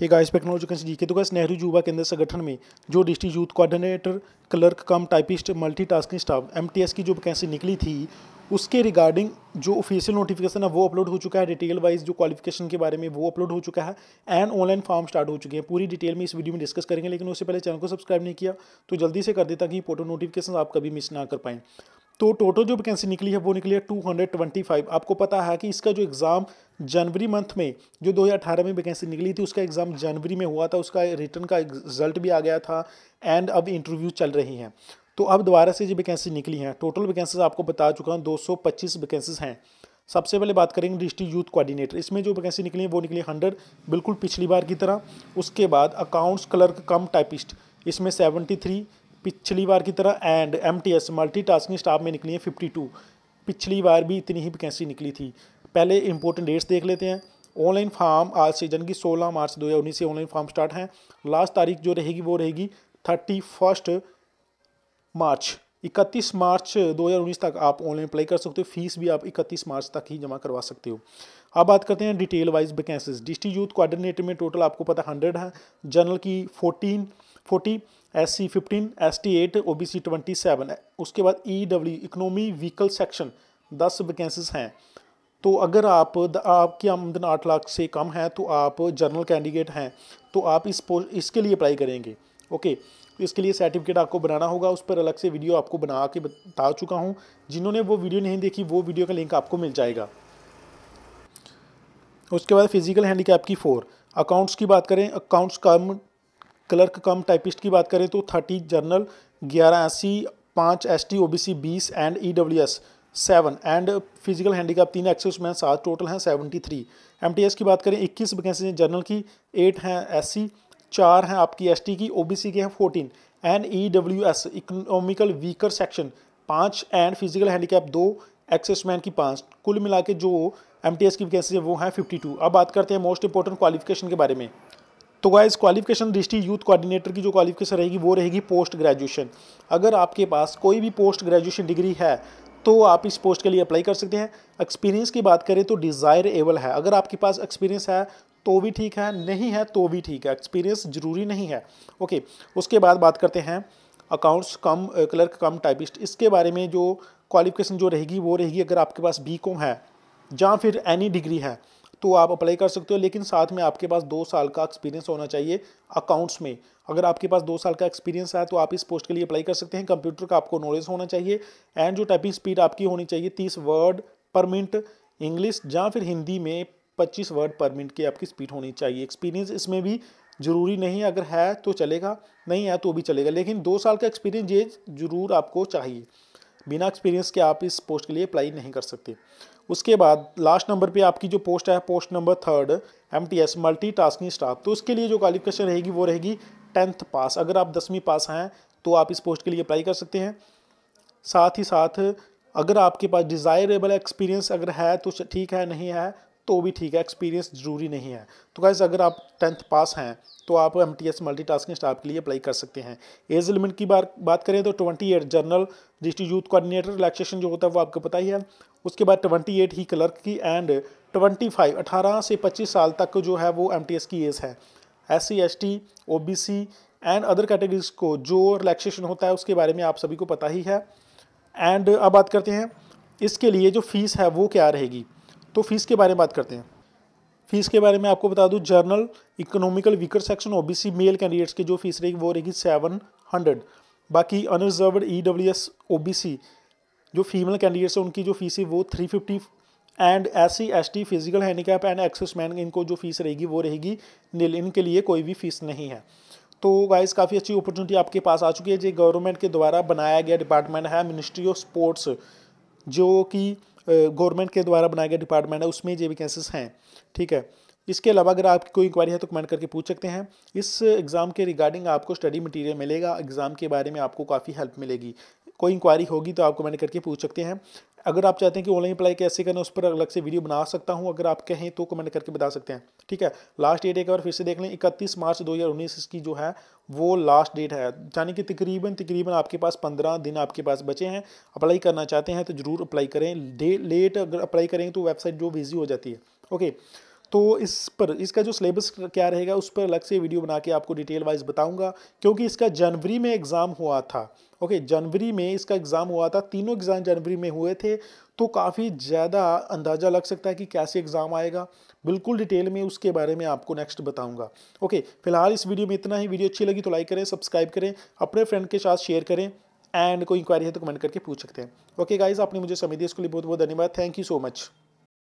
हे guys back knowledge G K तो guys Nehru Yuva Kendra Sangathan में जो district youth coordinator clerk cum typist multitasking staff MTS की जो वैकेंसी निकली थी उसके रिगार्डिंग जो ऑफिशियल नोटिफिकेशन है वो अपलोड हो चुका है डिटेल वाइज जो क्वालिफिकेशन के बारे में वो अपलोड हो चुका है एंड ऑनलाइन फॉर्म स्टार्ट हो चुके हैं पूरी डिटेल में इस वीडियो में डिस्कस करेंगे लेकिन उससे पहले चैनल को सब्सक्राइब नहीं किया तो जल्दी से कर देता ताकि फोटो नोटिफिकेशन आप कभी मिस ना कर पाएँ तो टोटल जो वैकेंसी निकली है वो निकली है 225 आपको पता है कि इसका जो एग्ज़ाम जनवरी मंथ में जो 2018 में वैकेंसी निकली थी उसका एग्ज़ाम जनवरी में हुआ था उसका रिटर्न का रिजल्ट भी आ गया था एंड अब इंटरव्यू चल रही हैं तो अब दोबारा से जो वैकेंसी निकली हैं टोटल वैकेंसीज आपको बता चुका हूँ पच्चीस वैकेंसीज हैं सबसे पहले बात करेंगे डिस्ट्रिक्ट यूथ कोऑर्डिनेटर इसमें जो वैकेंसी निकली है वो निकली हंड्रेड बिल्कुल पिछली बार की तरह उसके बाद अकाउंट्स क्लर्क कम टाइपिस्ट इसमें सेवेंटी थ्री पिछली बार की तरह and M T S multitasking staff में निकली है फिफ्टी टू पिछली बार भी इतनी ही वैकेंसी निकली थी पहले इंपॉर्टेंट डेट्स देख लेते हैं ऑनलाइन फॉर्म आज सीजन की 16 मार्च 2019 से ऑनलाइन फॉर्म स्टार्ट हैं लास्ट तारीख जो रहेगी वो रहेगी थर्टी फर्स्ट मार्च इकतीस मार्च 2019 तक आप ऑनलाइन अप्लाई कर सकते हो फीस भी आप 31 मार्च तक ही जमा करवा सकते हो अब बात करते हैं detail wise vacancies district youth coordinator में टोटल आपको पता हंड्रेड है जनरल की fourteen forty S C fifteen S T eight O B C twenty seven उसके बाद E W economy vehicle section दस वैकेंसीज हैं तो अगर आप आपकी आमदन आठ लाख से कम है तो आप जनरल कैंडिडेट हैं तो आप इस पोस्ट इसके लिए अप्लाई करेंगे ओके तो इसके लिए सर्टिफिकेट आपको बनाना होगा उस पर अलग से वीडियो आपको बना के बता चुका हूँ जिन्होंने वो वीडियो नहीं देखी वो वीडियो का लिंक आपको मिल जाएगा उसके बाद फिजिकल हैंडीकैप की फोर अकाउंट्स की बात करें accounts cum clerk cum typist की बात करें तो थर्टी जर्नल ग्यारह एस सी पाँच S T O B C बीस and E W S seven and physical handicap तीन एक्सेस में सात टोटल हैं seventy three M T S की बात करें इक्कीस वैकेंसी जर्नल की एट हैं एस सी चार हैं आपकी एस की ओ के हैं fourteen and E W S economical weaker section पाँच एंड फिजिकल हैंडीकैप दो एक्सेसमैन की पाँच कुल मिला के जो एम टी एस की वैकेंसी है वो है फिफ्टी टू अब बात करते हैं मोस्ट इंपॉर्टेंट क्वालिफिकेशन के बारे में तो गाइज क्वालिफिकेशन दृष्टि यूथ कोऑर्डिनेटर की जो क्वालिफिकेशन रहेगी वो रहेगी पोस्ट ग्रेजुएशन अगर आपके पास कोई भी पोस्ट ग्रेजुएशन डिग्री है तो आप इस पोस्ट के लिए अप्लाई कर सकते हैं एक्सपीरियंस की बात करें तो डिज़ायर एबल है अगर आपके पास एक्सपीरियंस है तो भी ठीक है नहीं है तो भी ठीक है एक्सपीरियंस ज़रूरी नहीं है ओके उसके बाद बात करते हैं accounts cum clerk cum typist इसके बारे में जो क्वालिफिकेशन जो रहेगी वो रहेगी अगर आपके पास बी कॉम है या फिर एनी डिग्री e है तो आप अप्लाई कर सकते हो लेकिन साथ में आपके पास दो साल का एक्सपीरियंस होना चाहिए अकाउंट्स में अगर आपके पास दो साल का एक्सपीरियंस है तो आप इस पोस्ट के लिए अप्लाई कर सकते हैं कंप्यूटर का आपको नॉलेज होना चाहिए एंड जो टाइपिंग स्पीड आपकी होनी चाहिए तीस वर्ड पर मिनट इंग्लिश या फिर हिंदी में 25 वर्ड पर मिनट की आपकी स्पीड होनी चाहिए एक्सपीरियंस इसमें भी ज़रूरी नहीं अगर है तो चलेगा नहीं है तो भी चलेगा लेकिन दो साल का एक्सपीरियंस ये ज़रूर आपको चाहिए बिना एक्सपीरियंस के आप इस पोस्ट के लिए अप्लाई नहीं कर सकते उसके बाद लास्ट नंबर पे आपकी जो पोस्ट है post number third M T S multitasking staff तो उसके लिए जो क्वालिफिकेशन रहेगी वो रहेगी टेंथ पास अगर आप दसवीं पास हैं तो आप इस पोस्ट के लिए अप्लाई कर सकते हैं साथ ही साथ अगर आपके पास डिज़ायरेबल एक्सपीरियंस अगर है तो ठीक है नहीं है तो भी ठीक है एक्सपीरियंस ज़रूरी नहीं है तो गाइज़ अगर आप टेंथ पास हैं तो आप M T S multitasking staff के लिए अप्लाई कर सकते हैं एज लिमिट की बार बात करें तो twenty eight general district youth coordinator relaxation जो होता है वो आपको पता ही है उसके बाद ट्वेंटी एट ही क्लर्क की एंड ट्वेंटी फाइव अठारह से पच्चीस साल तक जो है वो एम टी एस की एज है S C S T O B C and other categories को जो रिलैक्सेशन होता है उसके बारे में आप सभी को पता ही है एंड अब बात करते हैं इसके लिए जो फीस है वो क्या रहेगी तो फीस के बारे में बात करते हैं फीस के बारे में आपको बता दूं general economical weaker section OBC male candidates की जो फीस रहेगी वो रहेगी सेवन हंड्रेड बाकी unreserved E W S O B C जो फीमेल कैंडिडेट्स हैं उनकी जो फीस है वो three fifty and S C S T physical handicap and excess man इनको जो फीस रहेगी वो रहेगी नील इनके लिए कोई भी फीस नहीं है तो गाइज़ काफ़ी अच्छी अपॉर्चुनिटी आपके पास आ चुकी है जो गवर्नमेंट के द्वारा बनाया गया डिपार्टमेंट है मिनिस्ट्री ऑफ स्पोर्ट्स जो कि गवर्नमेंट के द्वारा बनाया गया डिपार्टमेंट है उसमें ये वैकेंसीज हैं ठीक है इसके अलावा अगर आपकी कोई इंक्वायरी है तो कमेंट करके पूछ सकते हैं इस एग्ज़ाम के रिगार्डिंग आपको स्टडी मटेरियल मिलेगा एग्ज़ाम के बारे में आपको काफ़ी हेल्प मिलेगी कोई इंक्वायरी होगी तो आप कमेंट करके पूछ सकते हैं अगर आप चाहते हैं कि ऑनलाइन अप्लाई कैसे करना उस पर अलग से वीडियो बना सकता हूं अगर आप कहें तो कमेंट करके बता सकते हैं ठीक है लास्ट डेट एक बार फिर से देख लें इकतीस मार्च 2019 इसकी जो है वो लास्ट डेट है यानी कि तकरीबन तकरीबन आपके पास पंद्रह दिन आपके पास बचे हैं अप्लाई करना चाहते हैं तो ज़रूर अप्लाई करें लेट अगर अप्लाई करेंगे तो वेबसाइट जो बिजी हो जाती है ओके तो इस पर इसका जो सिलेबस क्या रहेगा उस पर अलग से वीडियो बना के आपको डिटेल वाइज बताऊंगा क्योंकि इसका जनवरी में एग्ज़ाम हुआ था ओके जनवरी में इसका एग्ज़ाम हुआ था तीनों एग्ज़ाम जनवरी में हुए थे तो काफ़ी ज़्यादा अंदाज़ा लग सकता है कि कैसे एग्ज़ाम आएगा बिल्कुल डिटेल में उसके बारे में आपको नेक्स्ट बताऊँगा ओके फिलहाल इस वीडियो में इतना ही वीडियो अच्छी लगी तो लाइक करें सब्सक्राइब करें अपने फ्रेंड के साथ शेयर करें एंड कोई इंक्वायरी है तो कमेंट करके पूछ सकते हैं ओके गाइज़ आपने मुझे समय दिया इसके लिए बहुत बहुत धन्यवाद थैंक यू सो मच